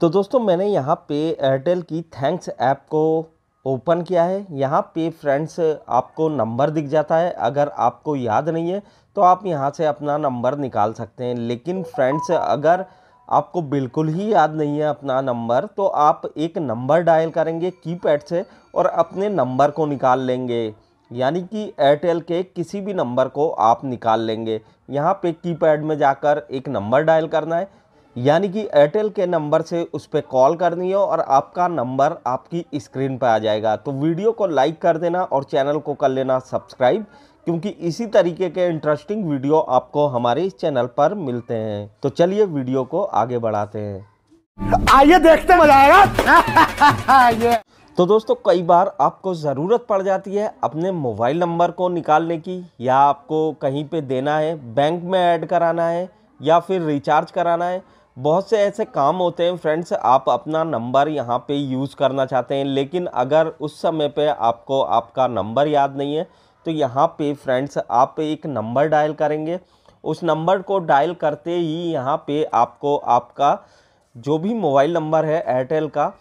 तो दोस्तों मैंने यहाँ पे एयरटेल की थैंक्स ऐप को ओपन किया है यहाँ पे फ्रेंड्स आपको नंबर दिख जाता है अगर आपको याद नहीं है तो आप यहाँ से अपना नंबर निकाल सकते हैं लेकिन फ्रेंड्स अगर आपको बिल्कुल ही याद नहीं है अपना नंबर तो आप एक नंबर डायल करेंगे कीपैड से और अपने नंबर को निकाल लेंगे यानी कि एयरटेल के किसी भी नंबर को आप निकाल लेंगे यहाँ पे कीपैड में जाकर एक नंबर डायल करना है यानी कि एयरटेल के नंबर से उस पर कॉल करनी है और आपका नंबर आपकी स्क्रीन पर आ जाएगा तो वीडियो को लाइक कर देना और चैनल को कर लेना सब्सक्राइब क्योंकि इसी तरीके के इंटरेस्टिंग वीडियो आपको हमारे इस चैनल पर मिलते हैं तो चलिए वीडियो को आगे बढ़ाते हैं आइए देखते मजा आएगा तो दोस्तों कई बार आपको ज़रूरत पड़ जाती है अपने मोबाइल नंबर को निकालने की या आपको कहीं पे देना है बैंक में ऐड कराना है या फिर रिचार्ज कराना है बहुत से ऐसे काम होते हैं फ्रेंड्स आप अपना नंबर यहाँ पे यूज़ करना चाहते हैं लेकिन अगर उस समय पे आपको आपका नंबर याद नहीं है तो यहाँ पे फ्रेंड्स आप एक नंबर डायल करेंगे उस नंबर को डायल करते ही यहाँ पे आपको आपका जो भी मोबाइल नंबर है एयरटेल का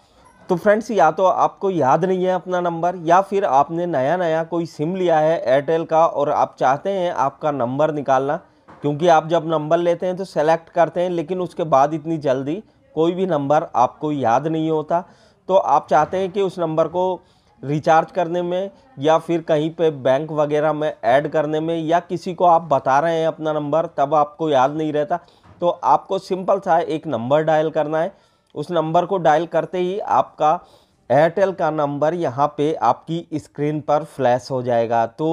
तो फ्रेंड्स या तो आपको याद नहीं है अपना नंबर या फिर आपने नया नया कोई सिम लिया है एयरटेल का और आप चाहते हैं आपका नंबर निकालना क्योंकि आप जब नंबर लेते हैं तो सेलेक्ट करते हैं लेकिन उसके बाद इतनी जल्दी कोई भी नंबर आपको याद नहीं होता तो आप चाहते हैं कि उस नंबर को रिचार्ज करने में या फिर कहीं पे बैंक वगैरह में ऐड करने में या किसी को आप बता रहे हैं अपना नंबर तब आपको याद नहीं रहता तो आपको सिंपल सा एक नंबर डायल करना है उस नंबर को डायल करते ही आपका एयरटेल का नंबर यहाँ पे आपकी स्क्रीन पर फ्लैश हो जाएगा तो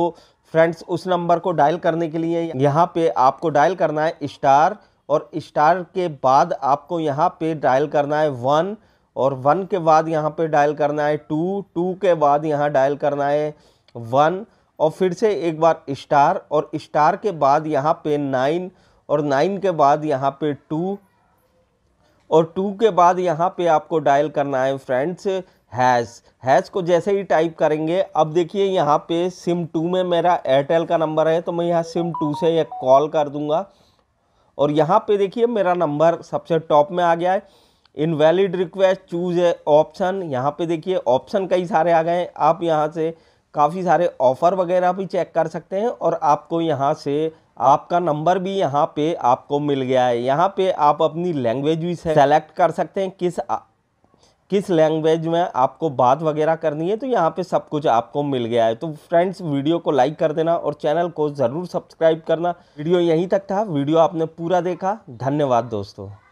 फ्रेंड्स उस नंबर को डायल करने के लिए यहाँ पे आपको डायल करना है स्टार और स्टार के बाद आपको यहाँ पे डायल करना है वन और वन के बाद यहाँ पे डायल करना है टू टू के बाद यहाँ डायल करना है वन और फिर से एक बार स्टार और स्टार के बाद यहाँ पे नाइन और नाइन के बाद यहाँ पे टू और टू के बाद यहाँ पे आपको डायल करना है फ्रेंड्स हैज़ हैज़ को जैसे ही टाइप करेंगे अब देखिए यहाँ पे सिम टू में मेरा एयरटेल का नंबर है तो मैं यहाँ सिम टू से एक कॉल कर दूँगा और यहाँ पे देखिए मेरा नंबर सबसे टॉप में आ गया है invalid request choose a option यहाँ पे देखिए ऑप्शन कई सारे आ गए हैं आप यहाँ से काफ़ी सारे ऑफ़र वगैरह भी चेक कर सकते हैं और आपको यहाँ से आपका नंबर भी यहाँ पे आपको मिल गया है यहाँ पे आप अपनी लैंग्वेज भी सेलेक्ट कर सकते हैं किस किस लैंग्वेज में आपको बात वगैरह करनी है तो यहाँ पे सब कुछ आपको मिल गया है तो फ्रेंड्स वीडियो को लाइक कर देना और चैनल को ज़रूर सब्सक्राइब करना वीडियो यहीं तक था वीडियो आपने पूरा देखा धन्यवाद दोस्तों